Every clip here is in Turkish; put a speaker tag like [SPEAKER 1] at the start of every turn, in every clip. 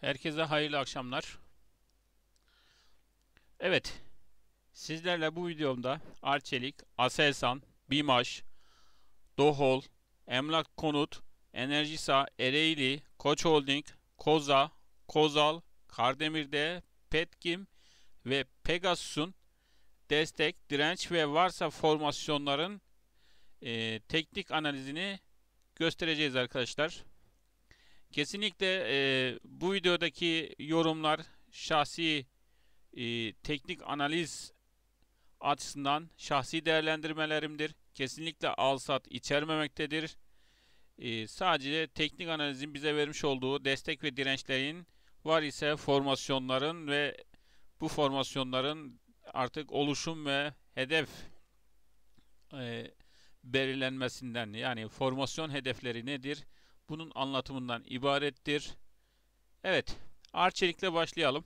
[SPEAKER 1] Herkese hayırlı akşamlar. Evet, sizlerle bu videomda Arçelik, Aselsan, Bimaş, Dohol, Emlak Konut, Enerjisa, Ereğli, Koç Holding, Koza, Kozal, Kardemir'de, Petkim ve Pegasus'un destek, direnç ve varsa formasyonların e, teknik analizini göstereceğiz arkadaşlar. Kesinlikle e, bu videodaki yorumlar şahsi e, teknik analiz açısından şahsi değerlendirmelerimdir. Kesinlikle al sat içermemektedir. E, sadece teknik analizin bize vermiş olduğu destek ve dirençlerin var ise formasyonların ve bu formasyonların artık oluşum ve hedef e, belirlenmesinden yani formasyon hedefleri nedir? bunun anlatımından ibarettir. Evet, arçelikle başlayalım.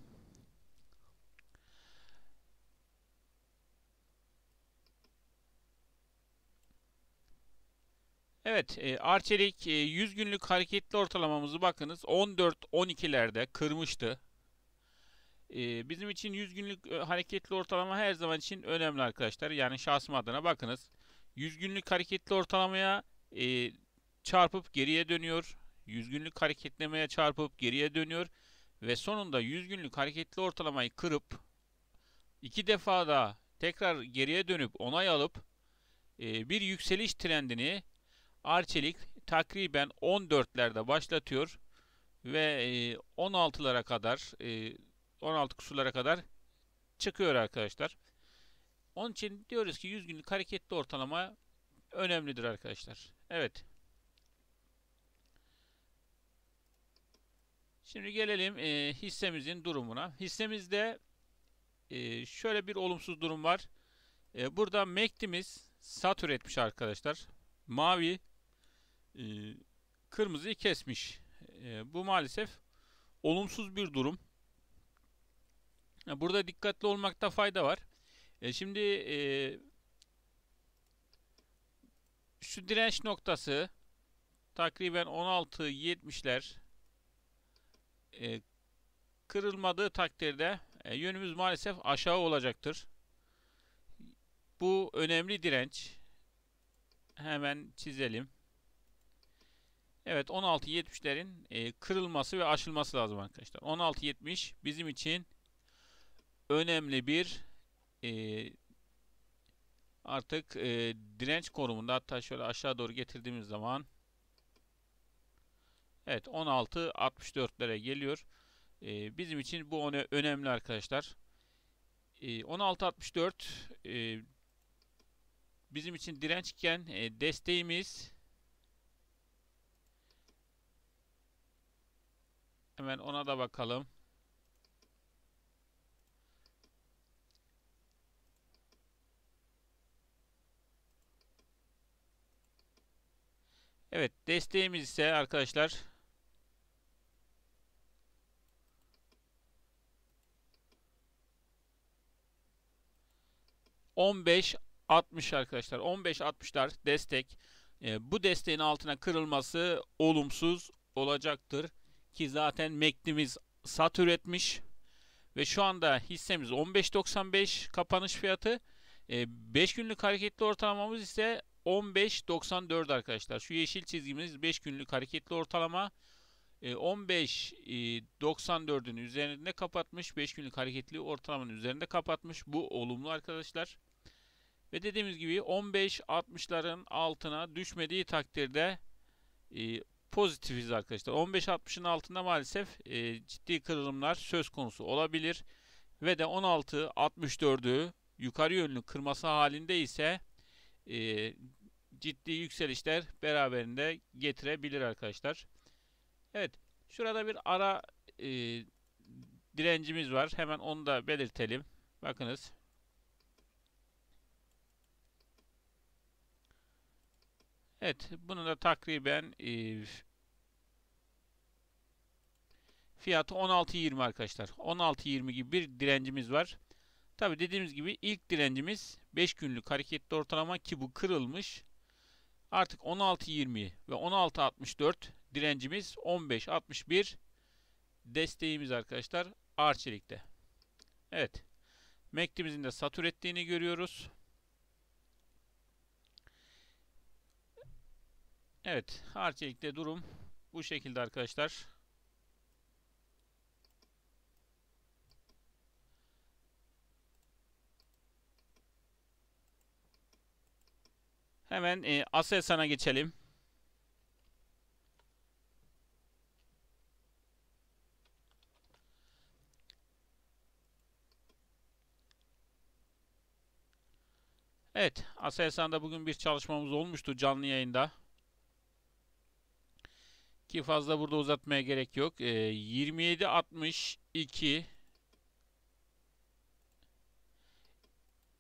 [SPEAKER 1] Evet, e, arçelik 100 e, günlük hareketli ortalamamızı bakınız 14-12'lerde kırmıştı. E, bizim için 100 günlük e, hareketli ortalama her zaman için önemli arkadaşlar. Yani şahsım adına bakınız. 100 günlük hareketli ortalamaya çarpıp geriye dönüyor. yüz günlük hareketlemeye çarpıp geriye dönüyor. Ve sonunda yüz günlük hareketli ortalamayı kırıp iki defa da tekrar geriye dönüp onay alıp e, bir yükseliş trendini Arçelik takriben 14'lerde başlatıyor ve 16'lara e, kadar 16 e, kusurlara kadar çıkıyor arkadaşlar. Onun için diyoruz ki 100 günlük hareketli ortalama önemlidir arkadaşlar. Evet. Şimdi gelelim e, hissemizin durumuna. Hissemizde e, şöyle bir olumsuz durum var. E, burada mektimiz satür etmiş arkadaşlar. Mavi e, kırmızıyı kesmiş. E, bu maalesef olumsuz bir durum. E, burada dikkatli olmakta fayda var. E, şimdi e, şu direnç noktası takriben 16.70'ler e, kırılmadığı takdirde e, yönümüz maalesef aşağı olacaktır. Bu önemli direnç. Hemen çizelim. Evet 16.70'lerin e, kırılması ve aşılması lazım arkadaşlar. 16.70 bizim için önemli bir e, artık e, direnç konumunda hatta şöyle aşağı doğru getirdiğimiz zaman Evet 16 64'lere geliyor. E, bizim için bu ona önemli arkadaşlar. E, 16 64 e, bizim için dirençken e, desteğimiz hemen ona da bakalım. Evet desteğimiz ise arkadaşlar 15 60 arkadaşlar. 15 60'lar destek. E, bu desteğin altına kırılması olumsuz olacaktır ki zaten meklimiz sat üretmiş ve şu anda hissemiz 15.95 kapanış fiyatı. E, ee, 5 günlük hareketli ortalamamız ise 15.94 arkadaşlar. Şu yeşil çizgimiz 5 günlük hareketli ortalama. 15 ee, 94'ün e, üzerinde kapatmış. 5 günlük hareketli ortalamanın üzerinde kapatmış. Bu olumlu arkadaşlar. Ve dediğimiz gibi 15-60'ların altına düşmediği takdirde e, pozitifiz arkadaşlar. 15-60'ın altında maalesef e, ciddi kırılımlar söz konusu olabilir. Ve de 16-64'ü yukarı yönlü kırması halinde ise ciddi yükselişler beraberinde getirebilir arkadaşlar. Evet. Şurada bir ara e, direncimiz var. Hemen onu da belirtelim. Bakınız. Evet. Bunu da takriben e, fiyatı 16.20 arkadaşlar. 16.20 gibi bir direncimiz var. Tabi dediğimiz gibi ilk direncimiz 5 günlük hareketli ortalama ki bu kırılmış. Artık 16.20 ve 16.64 direncimiz 15.61 desteğimiz arkadaşlar Arçelik'te. Evet. Mektimizin de satür ettiğini görüyoruz. Evet. Arçelik'te durum bu şekilde arkadaşlar. Hemen e, Aselsan'a geçelim. Evet, Aselsan'da bugün bir çalışmamız olmuştu canlı yayında. Ki fazla burada uzatmaya gerek yok. E, 27 62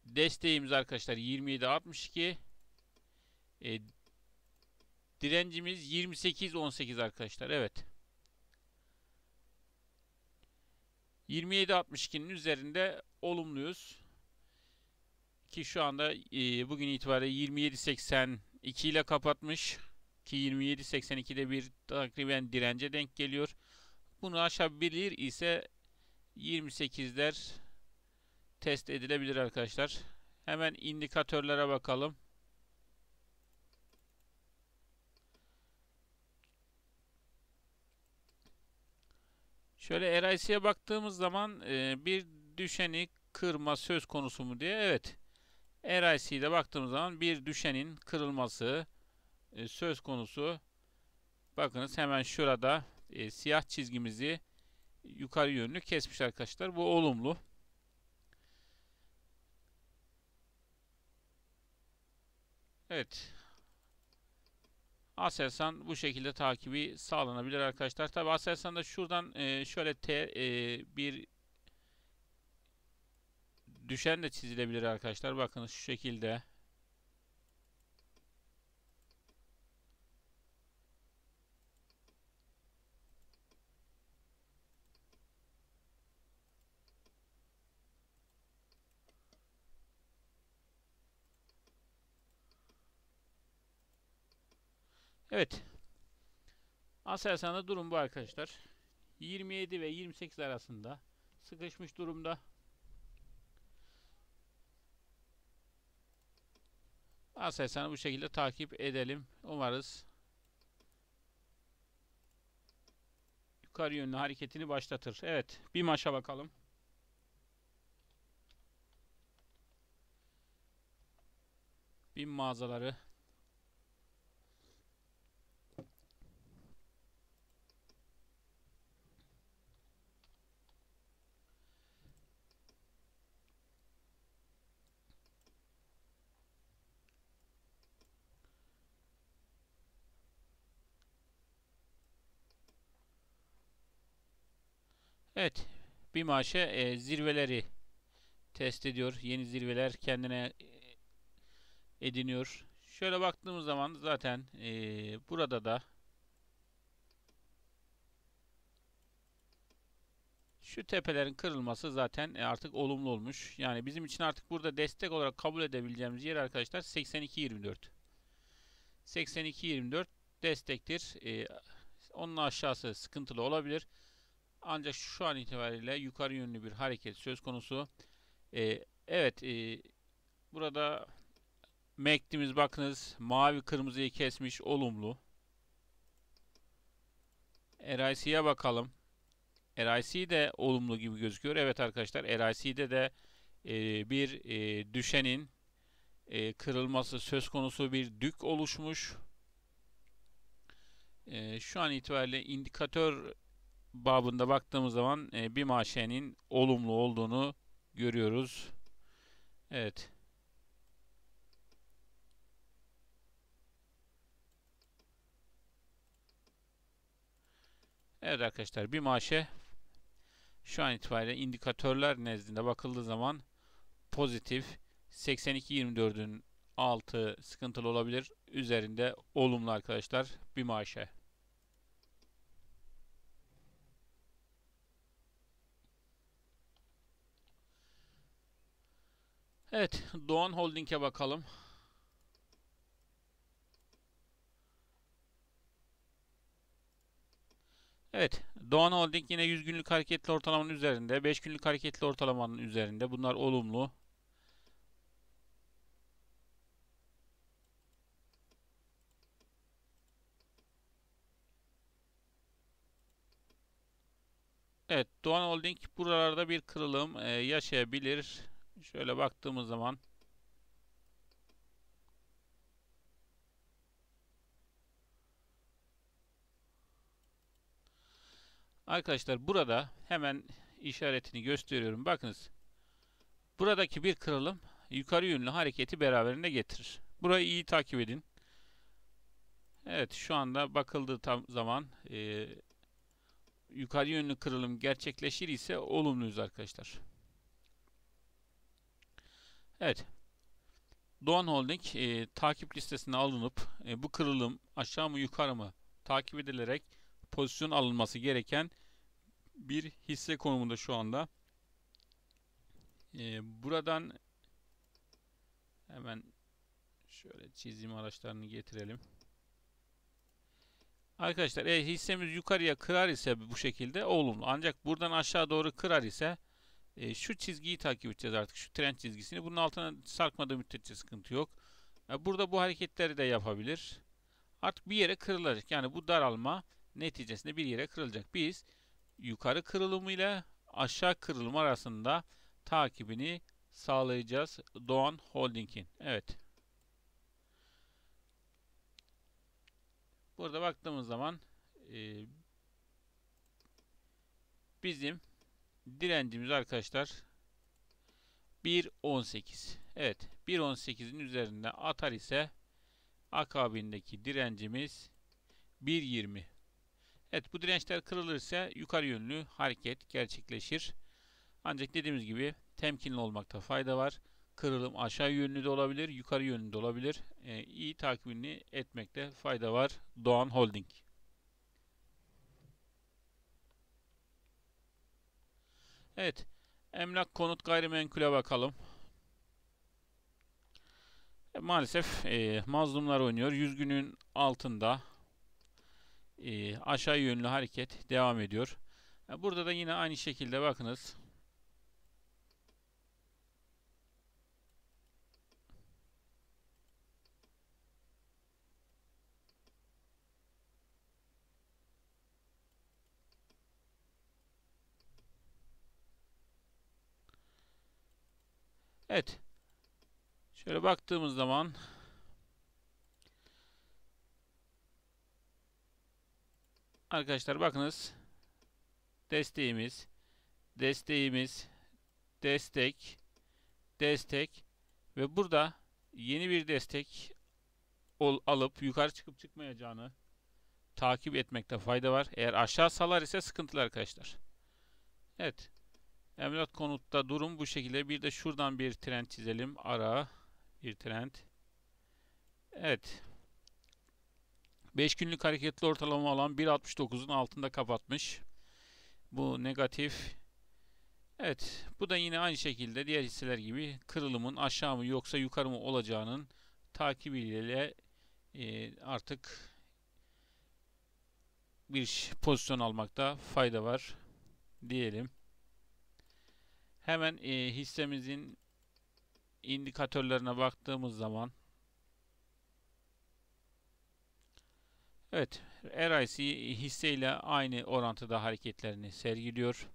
[SPEAKER 1] desteğimiz arkadaşlar 27 62 e, direncimiz 28 18 arkadaşlar. Evet. 27 62'nin üzerinde olumluyuz ki şu anda e, bugün itibariyle 27.82 ile kapatmış ki 27.82'de bir takriben dirence denk geliyor. Bunu aşabilir ise 28'ler test edilebilir arkadaşlar. Hemen indikatörlere bakalım. Şöyle RIC'ye baktığımız zaman e, bir düşeni kırma söz konusu mu diye evet RIC'de baktığımız zaman bir düşenin kırılması e, söz konusu. Bakınız hemen şurada e, siyah çizgimizi yukarı yönlü kesmiş arkadaşlar. Bu olumlu. Evet. Aselsan bu şekilde takibi sağlanabilir arkadaşlar. Tabi Aselsan'da şuradan e, şöyle te, e, bir düşen de çizilebilir arkadaşlar. Bakın şu şekilde. Evet. Aselsan'da durum bu arkadaşlar. 27 ve 28 arasında sıkışmış durumda. Aselsan'ı bu şekilde takip edelim. Umarız yukarı yönlü hareketini başlatır. Evet. Bir maşa bakalım. Bin mağazaları Evet. Bir maaşa e, zirveleri test ediyor. Yeni zirveler kendine e, ediniyor. Şöyle baktığımız zaman zaten e, burada da şu tepelerin kırılması zaten e, artık olumlu olmuş. Yani bizim için artık burada destek olarak kabul edebileceğimiz yer arkadaşlar 82-24. 82-24 destektir. E, onun aşağısı sıkıntılı olabilir. Ancak şu an itibariyle yukarı yönlü bir hareket söz konusu. E, evet e, burada MACD'miz bakınız mavi kırmızıyı kesmiş olumlu. RIC'ye bakalım. RIC de olumlu gibi gözüküyor. Evet arkadaşlar RIC'de de e, bir e, düşenin e, kırılması söz konusu bir dük oluşmuş. E, şu an itibariyle indikatör babında baktığımız zaman e, bir maşenin olumlu olduğunu görüyoruz. Evet. Evet arkadaşlar bir maşe şu an itibariyle indikatörler nezdinde bakıldığı zaman pozitif 82-24'ün altı sıkıntılı olabilir. Üzerinde olumlu arkadaşlar bir maşe. Evet, Doğan Holding'e bakalım. Evet, Doğan Holding yine 100 günlük hareketli ortalamanın üzerinde, 5 günlük hareketli ortalamanın üzerinde. Bunlar olumlu. Evet, Doğan Holding buralarda bir kırılım e, yaşayabilir. Şöyle baktığımız zaman Arkadaşlar burada hemen işaretini gösteriyorum. Bakınız. Buradaki bir kırılım yukarı yönlü hareketi beraberinde getirir. Burayı iyi takip edin. Evet şu anda bakıldığı tam zaman e, yukarı yönlü kırılım gerçekleşir ise olumluyuz arkadaşlar. Evet. Doğan Holding e, takip listesine alınıp e, bu kırılım aşağı mı yukarı mı takip edilerek pozisyon alınması gereken bir hisse konumunda şu anda. E, buradan hemen şöyle çizim araçlarını getirelim. Arkadaşlar e, hissemiz yukarıya kırar ise bu şekilde olumlu. Ancak buradan aşağı doğru kırar ise e, şu çizgiyi takip edeceğiz artık. Şu trend çizgisini. Bunun altına sarkmadığı müddetçe sıkıntı yok. E, burada bu hareketleri de yapabilir. Artık bir yere kırılacak. Yani bu daralma neticesinde bir yere kırılacak. Biz yukarı kırılımı ile aşağı kırılım arasında takibini sağlayacağız. Doğan Holding'in. Evet. Burada baktığımız zaman e, bizim direncimiz arkadaşlar 1.18. Evet 1.18'in üzerinde atar ise akabindeki direncimiz 1.20. Evet bu dirençler kırılırsa yukarı yönlü hareket gerçekleşir. Ancak dediğimiz gibi temkinli olmakta fayda var. Kırılım aşağı yönlü de olabilir, yukarı yönlü de olabilir. Ee, iyi takibini etmekte fayda var Doğan Holding. Evet. Emlak konut gayrimenkule bakalım. E, maalesef e, mazlumlar oynuyor. 100 günün altında e, aşağı yönlü hareket devam ediyor. E, burada da yine aynı şekilde bakınız. Evet. Şöyle baktığımız zaman Arkadaşlar bakınız. Desteğimiz, desteğimiz, destek, destek ve burada yeni bir destek ol, alıp yukarı çıkıp çıkmayacağını takip etmekte fayda var. Eğer aşağı salar ise sıkıntılı arkadaşlar. Evet. Emlak konutta durum bu şekilde. Bir de şuradan bir trend çizelim. Ara bir trend. Evet. 5 günlük hareketli ortalama olan 1.69'un altında kapatmış. Bu negatif. Evet. Bu da yine aynı şekilde diğer hisseler gibi kırılımın aşağı mı yoksa yukarı mı olacağının takibiyle e, artık bir pozisyon almakta fayda var diyelim. Hemen e, hissemizin indikatörlerine baktığımız zaman Evet, RIC hisseyle aynı orantıda hareketlerini sergiliyor.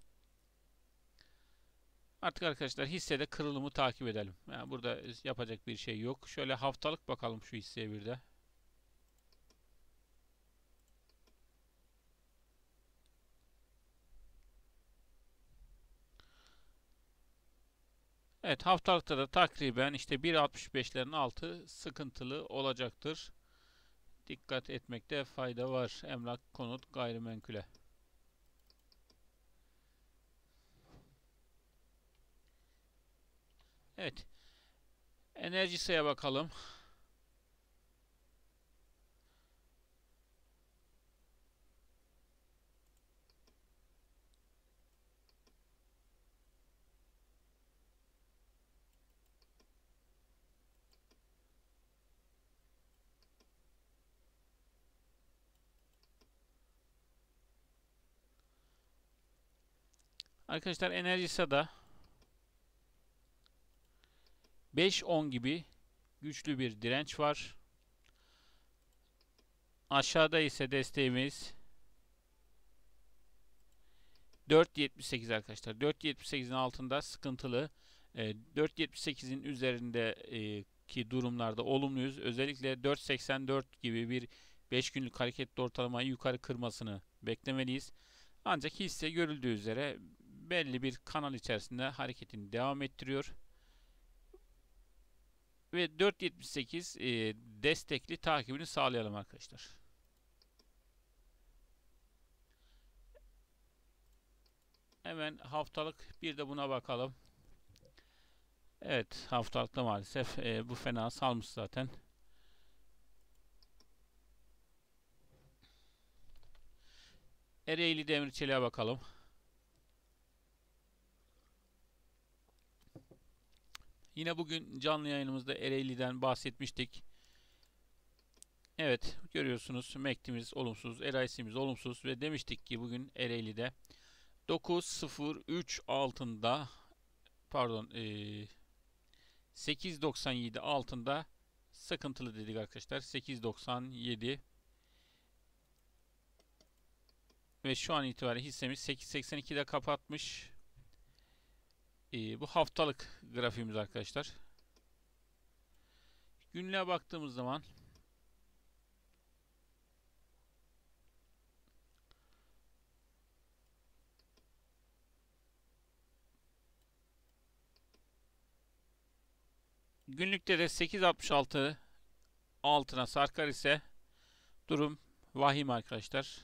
[SPEAKER 1] Artık arkadaşlar hissede kırılımı takip edelim. Yani burada yapacak bir şey yok. Şöyle haftalık bakalım şu hisseye bir de. Evet haftalıkta da takriben işte 1.65'lerin altı sıkıntılı olacaktır. Dikkat etmekte fayda var. Emlak, konut, gayrimenkule. Evet. Enerjisine bakalım. Arkadaşlar enerjisi Enerjisa'da 5-10 gibi güçlü bir direnç var. Aşağıda ise desteğimiz 4.78 arkadaşlar. 4.78'in altında sıkıntılı. 4.78'in e, üzerindeki e, durumlarda olumluyuz. Özellikle 4.84 gibi bir 5 günlük hareketli ortalamayı yukarı kırmasını beklemeliyiz. Ancak hisse görüldüğü üzere belli bir kanal içerisinde hareketini devam ettiriyor. Ve 478 e, destekli takibini sağlayalım arkadaşlar. Hemen haftalık bir de buna bakalım. Evet haftalıkta maalesef e, bu fena salmış zaten. Ereğli demir çeliğe bakalım. Yine bugün canlı yayınımızda Ereğli'den bahsetmiştik. Evet görüyorsunuz mektimiz olumsuz, LIC'miz olumsuz ve demiştik ki bugün Ereğli'de 9.03 altında pardon e, 8.97 altında sıkıntılı dedik arkadaşlar. 8.97 ve şu an itibariyle hissemiz 8.82'de kapatmış. Ee, bu haftalık grafiğimiz arkadaşlar. Günlüğe baktığımız zaman Günlükte de 8.66 altına sarkar ise durum vahim arkadaşlar.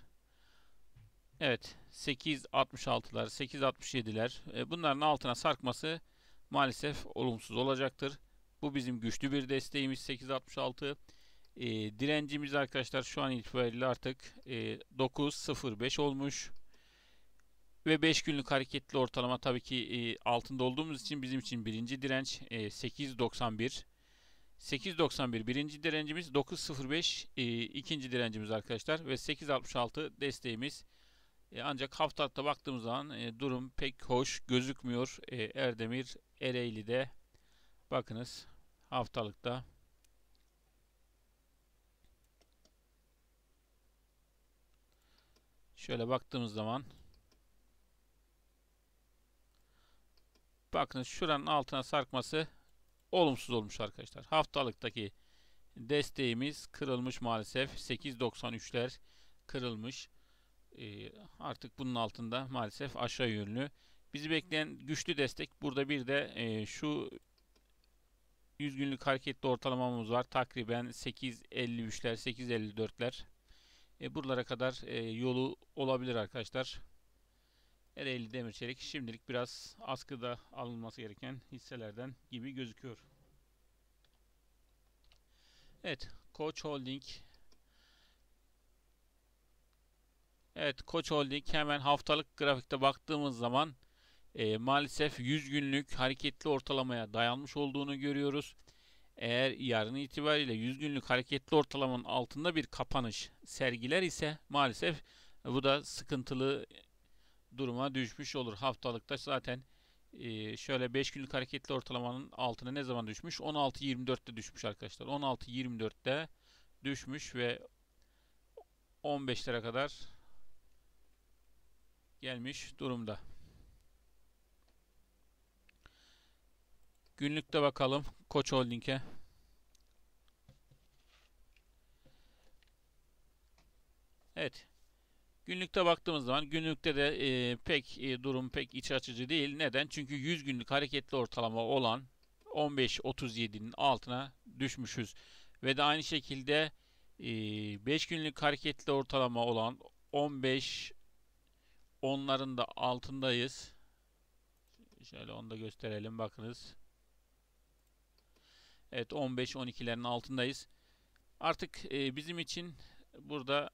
[SPEAKER 1] Evet. 8.66'lar, 8.67'ler e, bunların altına sarkması maalesef olumsuz olacaktır. Bu bizim güçlü bir desteğimiz 8.66. E, direncimiz arkadaşlar şu an itibariyle artık e, 9.05 olmuş. Ve 5 günlük hareketli ortalama tabii ki e, altında olduğumuz için bizim için birinci direnç e, 8.91. 8.91 birinci direncimiz 9.05 e, ikinci direncimiz arkadaşlar ve 8.66 desteğimiz e, ancak haftalıkta baktığımız zaman e, durum pek hoş gözükmüyor. E, Erdemir Ereğli'de bakınız haftalıkta şöyle baktığımız zaman bakınız şuranın altına sarkması olumsuz olmuş arkadaşlar. Haftalıktaki desteğimiz kırılmış maalesef. 8.93'ler kırılmış. Ee, artık bunun altında maalesef aşağı yönlü. Bizi bekleyen güçlü destek burada bir de e, şu 100 günlük hareketli ortalamamız var. Takriben 8.53'ler, 8.54'ler. E, buralara kadar e, yolu olabilir arkadaşlar. Ereğli Demir Çelik şimdilik biraz askıda alınması gereken hisselerden gibi gözüküyor. Evet, Koç Holding Evet Koç Holding hemen haftalık grafikte baktığımız zaman e, maalesef 100 günlük hareketli ortalamaya dayanmış olduğunu görüyoruz. Eğer yarın itibariyle 100 günlük hareketli ortalamanın altında bir kapanış sergiler ise maalesef bu da sıkıntılı duruma düşmüş olur. Haftalıkta zaten e, şöyle 5 günlük hareketli ortalamanın altına ne zaman düşmüş? 16.24'te düşmüş arkadaşlar. 16.24'te düşmüş ve 15 lira kadar gelmiş durumda. Günlükte bakalım Koç Holding'e. Evet. Günlükte baktığımız zaman günlükte de e, pek e, durum pek iç açıcı değil. Neden? Çünkü 100 günlük hareketli ortalama olan 15.37'nin altına düşmüşüz. Ve de aynı şekilde e, 5 günlük hareketli ortalama olan 15 onların da altındayız. Şöyle onu da gösterelim. Bakınız. Evet 15-12'lerin altındayız. Artık e, bizim için burada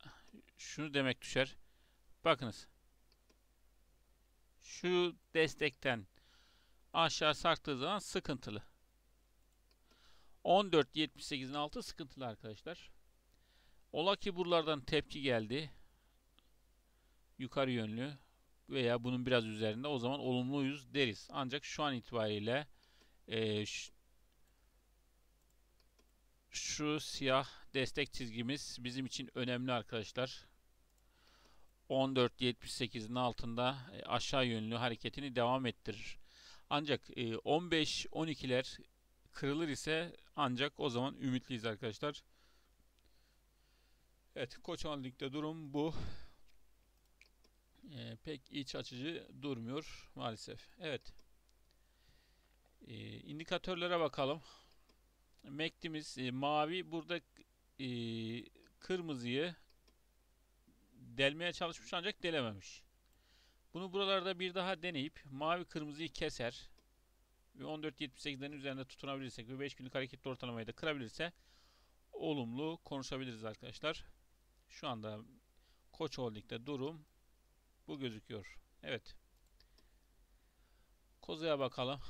[SPEAKER 1] şunu demek düşer. Bakınız. Şu destekten aşağı sarktığı zaman sıkıntılı. 78'in altı sıkıntılı arkadaşlar. Ola ki buralardan tepki geldi yukarı yönlü veya bunun biraz üzerinde o zaman olumluyuz deriz. Ancak şu an itibariyle e, şu, siyah destek çizgimiz bizim için önemli arkadaşlar. 14.78'in altında e, aşağı yönlü hareketini devam ettirir. Ancak 15-12'ler e, kırılır ise ancak o zaman ümitliyiz arkadaşlar. Evet Koç Holding'de durum bu e, pek iç açıcı durmuyor maalesef. Evet. E, indikatörlere bakalım. MACD'imiz e, mavi burada e, kırmızıyı delmeye çalışmış ancak delememiş. Bunu buralarda bir daha deneyip mavi kırmızıyı keser ve 14.78'lerin üzerinde tutunabilirsek ve 5 günlük hareketli ortalamayı da kırabilirse olumlu konuşabiliriz arkadaşlar. Şu anda Koç Holding'de durum bu gözüküyor. Evet. Kozaya bakalım.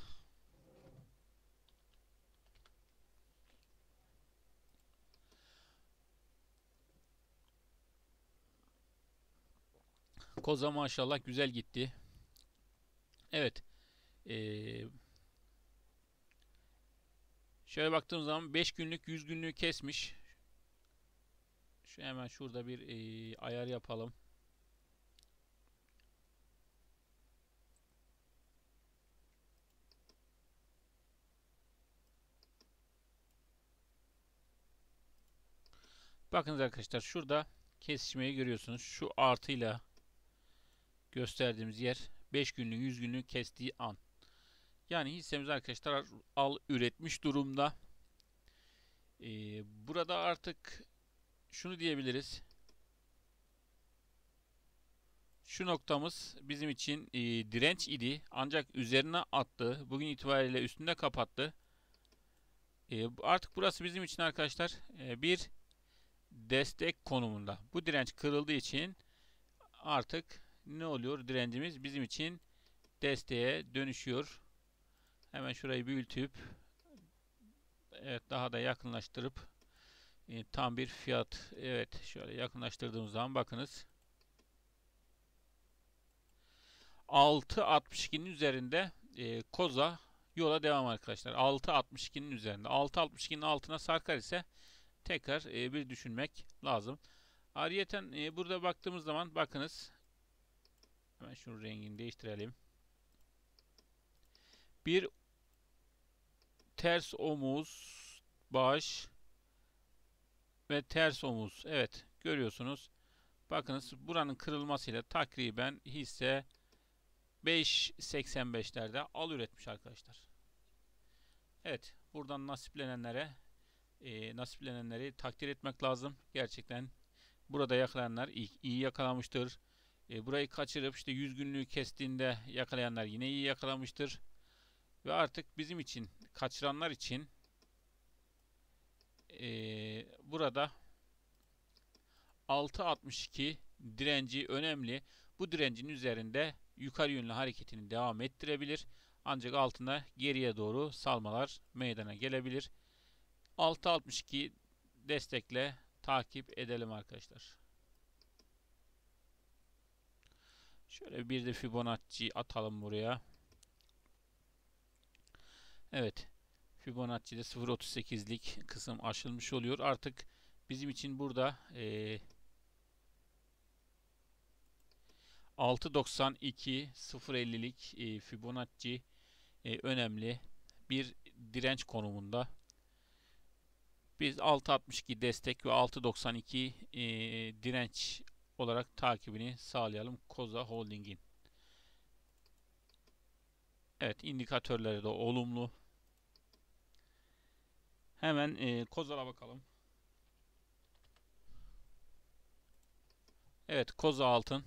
[SPEAKER 1] Koza maşallah güzel gitti. Evet. Ee, şöyle baktığım zaman 5 günlük 100 günlüğü kesmiş. Şu hemen şurada bir e, ayar yapalım. Bakınız arkadaşlar şurada kesişmeyi görüyorsunuz. Şu artıyla gösterdiğimiz yer 5 günlük 100 günlük kestiği an. Yani hissemiz arkadaşlar al üretmiş durumda. Ee, burada artık şunu diyebiliriz. Şu noktamız bizim için e, direnç idi. Ancak üzerine attı. Bugün itibariyle üstünde kapattı. E, artık burası bizim için arkadaşlar e, bir destek konumunda. Bu direnç kırıldığı için artık ne oluyor? Direncimiz bizim için desteğe dönüşüyor. Hemen şurayı büyütüp evet daha da yakınlaştırıp e, tam bir fiyat. Evet şöyle yakınlaştırdığımız zaman bakınız. 6.62'nin üzerinde e, koza yola devam arkadaşlar. 6.62'nin üzerinde. 6.62'nin altına sarkar ise tekrar e, bir düşünmek lazım. Ariyeten e, burada baktığımız zaman bakınız. Hemen şunu rengini değiştirelim. Bir ters omuz, baş ve ters omuz. Evet görüyorsunuz. Bakınız buranın kırılmasıyla takriben hisse 5.85'lerde al üretmiş arkadaşlar. Evet buradan nasiplenenlere e, nasiplenenleri takdir etmek lazım. Gerçekten burada yakalayanlar iyi, iyi yakalamıştır. E, burayı kaçırıp işte 100 günlüğü kestiğinde yakalayanlar yine iyi yakalamıştır. Ve artık bizim için, kaçıranlar için e, burada 6.62 direnci önemli. Bu direncin üzerinde yukarı yönlü hareketini devam ettirebilir. Ancak altına geriye doğru salmalar meydana gelebilir. 662 destekle takip edelim arkadaşlar. Şöyle bir de Fibonacci atalım buraya. Evet. Fibonacci'de 0.38'lik kısım aşılmış oluyor. Artık bizim için burada e, 6.92 0.50'lik e, Fibonacci e, önemli bir direnç konumunda. Biz 6.62 destek ve 6.92 e, direnç olarak takibini sağlayalım Koza Holding'in. Evet indikatörleri de olumlu. Hemen e, Kozal'a bakalım. Evet Koza Altın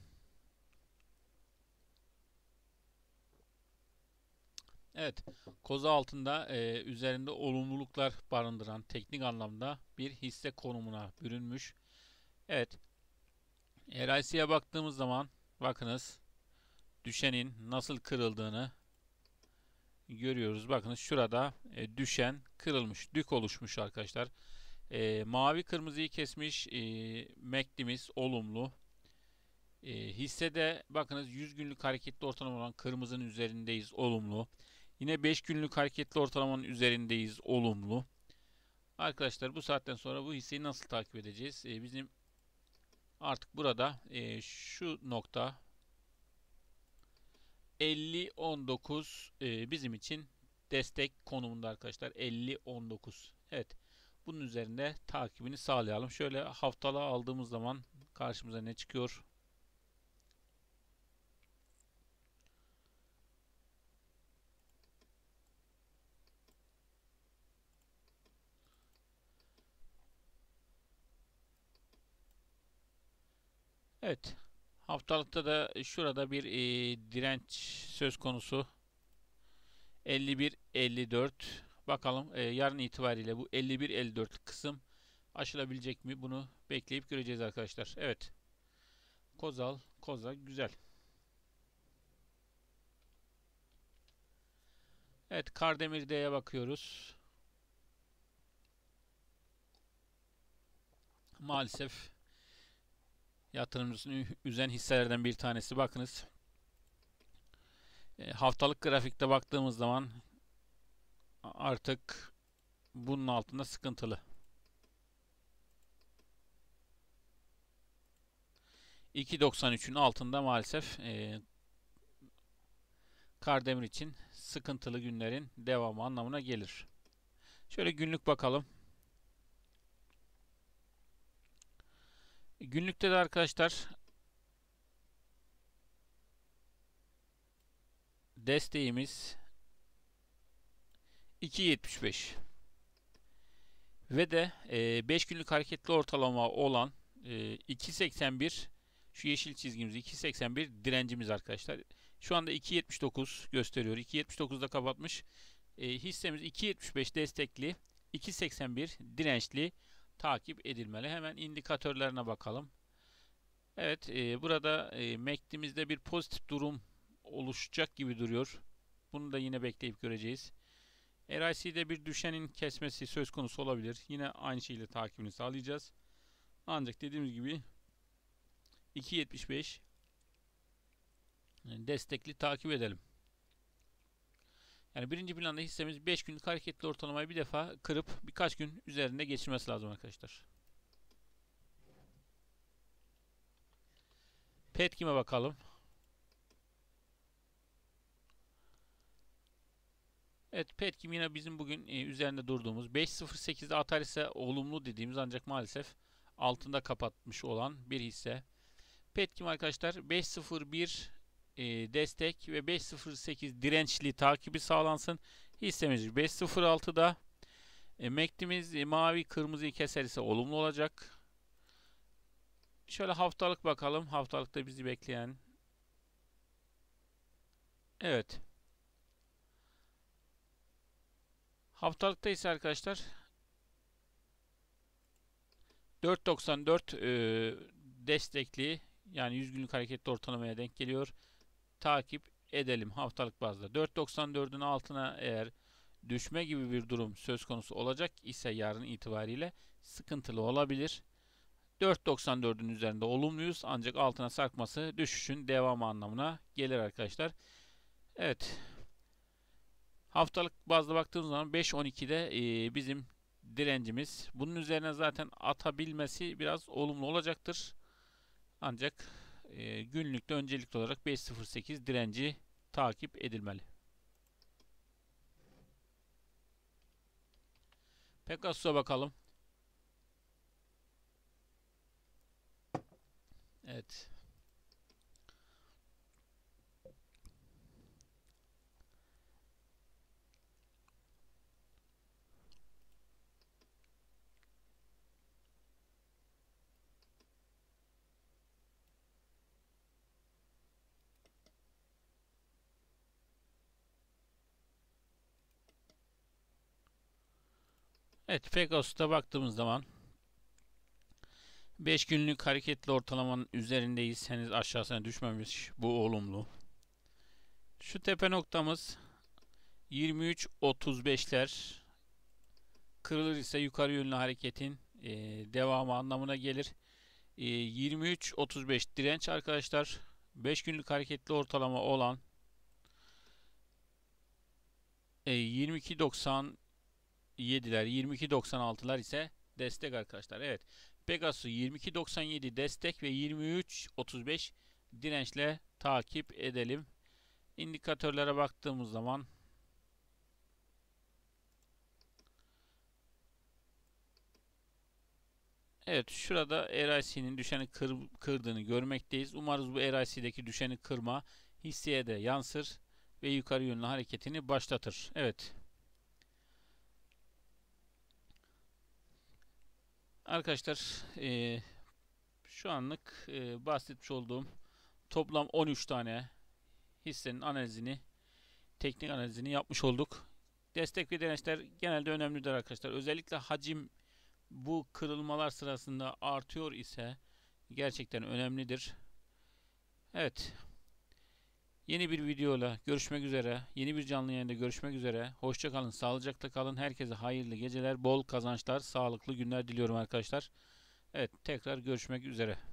[SPEAKER 1] Evet, koza altında e, üzerinde olumluluklar barındıran teknik anlamda bir hisse konumuna bürünmüş. Evet, RIC'ye baktığımız zaman bakınız düşenin nasıl kırıldığını görüyoruz. Bakınız şurada e, düşen kırılmış, dük oluşmuş arkadaşlar. E, mavi kırmızıyı kesmiş, e, meklimiz olumlu. E, hissede bakınız 100 günlük hareketli ortalama olan kırmızının üzerindeyiz olumlu. Yine 5 günlük hareketli ortalamanın üzerindeyiz. Olumlu. Arkadaşlar bu saatten sonra bu hisseyi nasıl takip edeceğiz? E, bizim artık burada e, şu nokta 50-19 e, ee, bizim için destek konumunda arkadaşlar. 50-19. Evet. Bunun üzerinde takibini sağlayalım. Şöyle haftalığa aldığımız zaman karşımıza ne çıkıyor? Evet. Haftalıkta da şurada bir e, direnç söz konusu. 51-54. Bakalım e, yarın itibariyle bu 51-54 kısım aşılabilecek mi? Bunu bekleyip göreceğiz arkadaşlar. Evet. Kozal, Kozal güzel. Evet, Kardemir'de'ye bakıyoruz. Maalesef yatırımcısını üzen hisselerden bir tanesi. Bakınız e, haftalık grafikte baktığımız zaman artık bunun altında sıkıntılı. 2.93'ün altında maalesef e, Kardemir için sıkıntılı günlerin devamı anlamına gelir. Şöyle günlük bakalım. Günlükte de arkadaşlar desteğimiz 2.75 ve de e, 5 günlük hareketli ortalama olan 2.81 e, şu yeşil çizgimiz 2.81 direncimiz arkadaşlar. Şu anda 2.79 gösteriyor. 2.79'da kapatmış. E, hissemiz 2.75 destekli, 2.81 dirençli takip edilmeli. Hemen indikatörlerine bakalım. Evet e, burada e, MACD'mizde bir pozitif durum oluşacak gibi duruyor. Bunu da yine bekleyip göreceğiz. RIC'de bir düşenin kesmesi söz konusu olabilir. Yine aynı şekilde takibini sağlayacağız. Ancak dediğimiz gibi 2.75 destekli takip edelim. Yani birinci planda hissemiz 5 günlük hareketli ortalamayı bir defa kırıp birkaç gün üzerinde geçirmesi lazım arkadaşlar. Petkim'e bakalım. Evet Petkim yine bizim bugün e, üzerinde durduğumuz 5.08'de atar ise olumlu dediğimiz ancak maalesef altında kapatmış olan bir hisse. Petkim arkadaşlar 5.01 e, destek ve 5.08 dirençli takibi sağlansın. Hissemiz 5.06'da. Emeklimiz MACD'miz e, mavi kırmızıyı keserse olumlu olacak. Şöyle haftalık bakalım. Haftalıkta bizi bekleyen. Evet. Haftalıkta ise arkadaşlar 4.94 e, destekli yani 100 günlük hareketli ortalamaya denk geliyor takip edelim haftalık bazda. 4.94'ün altına eğer düşme gibi bir durum söz konusu olacak ise yarın itibariyle sıkıntılı olabilir. 4.94'ün üzerinde olumluyuz ancak altına sarkması düşüşün devamı anlamına gelir arkadaşlar. Evet. Haftalık bazda baktığımız zaman 5.12'de e, bizim direncimiz. Bunun üzerine zaten atabilmesi biraz olumlu olacaktır. Ancak e, günlükte öncelikli olarak 5.08 direnci takip edilmeli. Pegasus'a bakalım. Evet. Evet Pegasus'ta baktığımız zaman 5 günlük hareketli ortalamanın üzerindeyiz. Henüz aşağısına düşmemiş. Bu olumlu. Şu tepe noktamız 23-35'ler kırılır ise yukarı yönlü hareketin e, devamı anlamına gelir. E, 23-35 direnç arkadaşlar. 5 günlük hareketli ortalama olan e, 22.90 7'ler 22.96'lar ise destek arkadaşlar. Evet Pegasus 22.97 destek ve 23.35 dirençle takip edelim. İndikatörlere baktığımız zaman Evet şurada RIC'nin düşeni kır, kırdığını görmekteyiz. Umarız bu RIC'deki düşeni kırma hisseye de yansır ve yukarı yönlü hareketini başlatır. Evet. Arkadaşlar e, şu anlık e, bahsetmiş olduğum toplam 13 tane hissenin analizini teknik analizini yapmış olduk. Destek ve dirençler genelde önemlidir arkadaşlar. Özellikle hacim bu kırılmalar sırasında artıyor ise gerçekten önemlidir. Evet. Yeni bir videoyla görüşmek üzere. Yeni bir canlı yayında görüşmek üzere. Hoşçakalın, sağlıcakla kalın. Herkese hayırlı geceler, bol kazançlar, sağlıklı günler diliyorum arkadaşlar. Evet tekrar görüşmek üzere.